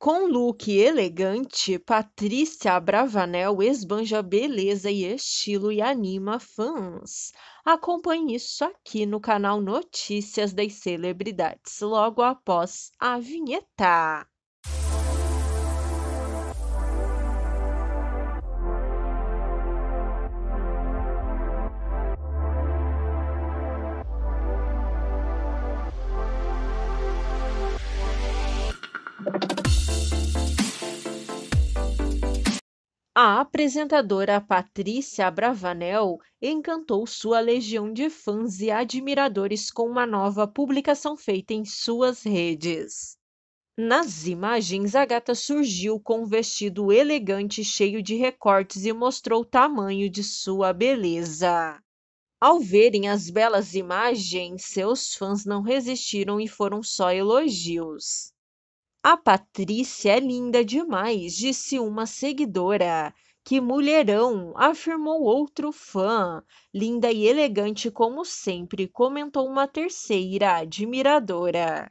Com look elegante, Patrícia Bravanel esbanja beleza e estilo e anima fãs. Acompanhe isso aqui no canal Notícias das Celebridades, logo após a vinheta. A apresentadora Patrícia Bravanel encantou sua legião de fãs e admiradores com uma nova publicação feita em suas redes. Nas imagens, a gata surgiu com um vestido elegante cheio de recortes e mostrou o tamanho de sua beleza. Ao verem as belas imagens, seus fãs não resistiram e foram só elogios. A Patrícia é linda demais, disse uma seguidora. Que mulherão, afirmou outro fã. Linda e elegante como sempre, comentou uma terceira admiradora.